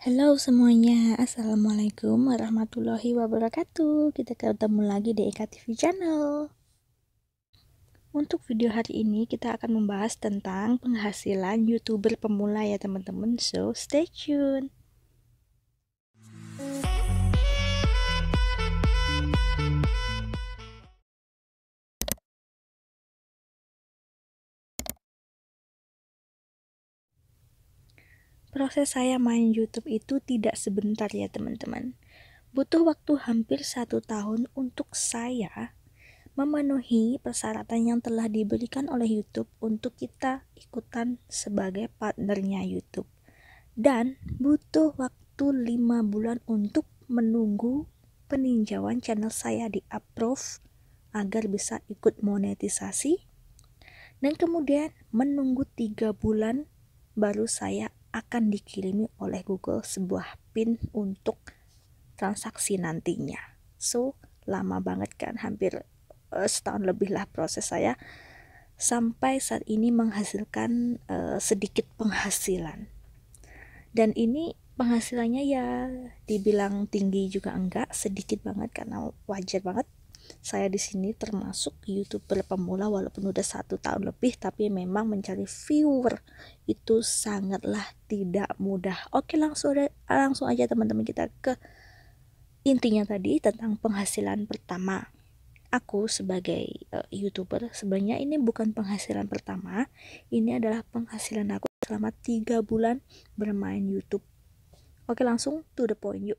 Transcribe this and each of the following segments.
Halo semuanya, Assalamualaikum warahmatullahi wabarakatuh Kita ketemu lagi di Eka TV Channel Untuk video hari ini kita akan membahas tentang penghasilan youtuber pemula ya teman-teman So stay tune proses saya main YouTube itu tidak sebentar ya teman-teman. Butuh waktu hampir satu tahun untuk saya memenuhi persyaratan yang telah diberikan oleh YouTube untuk kita ikutan sebagai partnernya YouTube. Dan butuh waktu lima bulan untuk menunggu peninjauan channel saya di approve agar bisa ikut monetisasi dan kemudian menunggu tiga bulan baru saya akan dikirimi oleh Google sebuah pin untuk transaksi nantinya. So, lama banget kan, hampir uh, setahun lebih lah proses saya sampai saat ini menghasilkan uh, sedikit penghasilan. Dan ini penghasilannya ya dibilang tinggi juga enggak, sedikit banget karena wajar banget saya di sini termasuk youtuber pemula walaupun udah satu tahun lebih tapi memang mencari viewer itu sangatlah tidak mudah oke langsung aja, langsung aja teman-teman kita ke intinya tadi tentang penghasilan pertama aku sebagai uh, youtuber sebenarnya ini bukan penghasilan pertama ini adalah penghasilan aku selama tiga bulan bermain YouTube oke langsung to the point yuk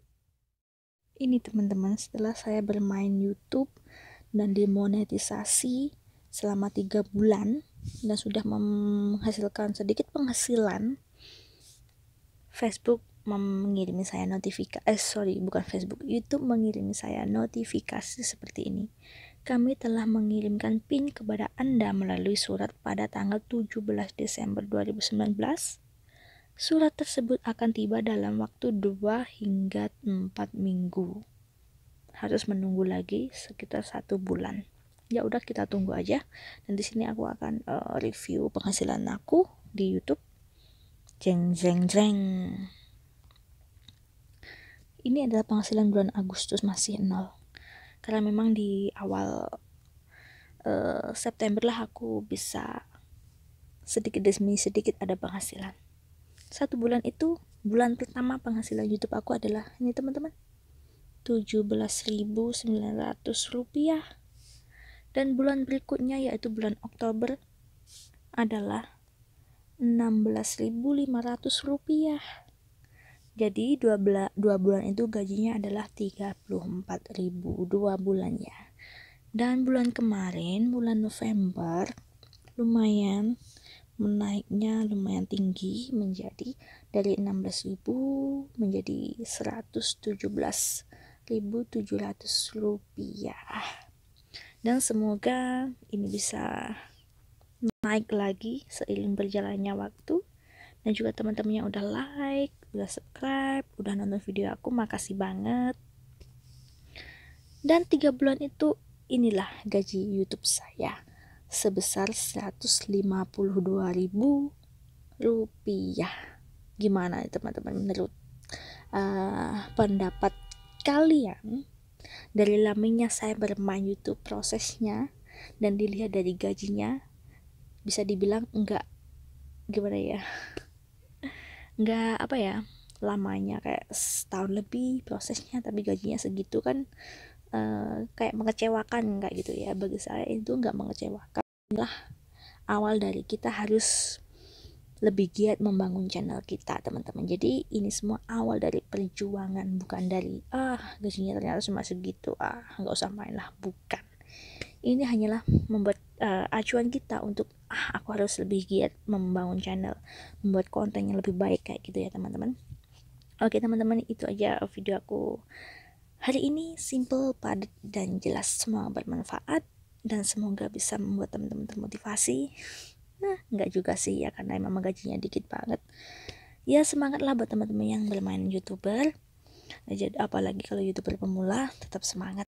ini teman-teman setelah saya bermain YouTube dan dimonetisasi selama tiga bulan dan sudah menghasilkan sedikit penghasilan Facebook mengirimi saya notifikasi eh sorry bukan Facebook YouTube mengirimi saya notifikasi seperti ini kami telah mengirimkan PIN kepada Anda melalui surat pada tanggal 17 Desember 2019 surat tersebut akan tiba dalam waktu dua hingga empat minggu harus menunggu lagi sekitar satu bulan ya udah kita tunggu aja dan di sini aku akan uh, review penghasilan aku di YouTube jeng jeng jeng ini adalah penghasilan bulan Agustus masih nol karena memang di awal uh, September lah aku bisa sedikit demi sedikit ada penghasilan satu bulan itu bulan pertama penghasilan YouTube aku adalah ini teman-teman 17.900 rupiah dan bulan berikutnya yaitu bulan Oktober adalah 16.500 rupiah jadi dua, bela dua bulan itu gajinya adalah 34.000 dua bulannya dan bulan kemarin bulan November lumayan menaiknya lumayan tinggi menjadi dari 16.000 menjadi 117 1.700 rupiah dan semoga ini bisa naik lagi seiring berjalannya waktu dan juga teman-teman yang udah like, udah subscribe, udah nonton video aku makasih banget dan tiga bulan itu inilah gaji YouTube saya sebesar 152.000 rupiah gimana ya, teman-teman menurut uh, pendapat kalian dari lamanya saya bermain YouTube prosesnya dan dilihat dari gajinya bisa dibilang enggak gimana ya enggak apa ya lamanya kayak setahun lebih prosesnya tapi gajinya segitu kan uh, kayak mengecewakan enggak gitu ya bagi saya itu enggak mengecewakan lah awal dari kita harus lebih giat membangun channel kita teman-teman jadi ini semua awal dari perjuangan bukan dari ah gajinya ternyata cuma segitu ah nggak usah main lah bukan ini hanyalah membuat uh, acuan kita untuk ah aku harus lebih giat membangun channel membuat konten yang lebih baik kayak gitu ya teman-teman oke teman-teman itu aja video aku hari ini simple padat dan jelas semua bermanfaat dan semoga bisa membuat teman-teman termotivasi Nah, nggak juga sih ya karena emang gajinya dikit banget. Ya semangatlah buat teman-teman yang bermain youtuber. Jadi apalagi kalau youtuber pemula tetap semangat.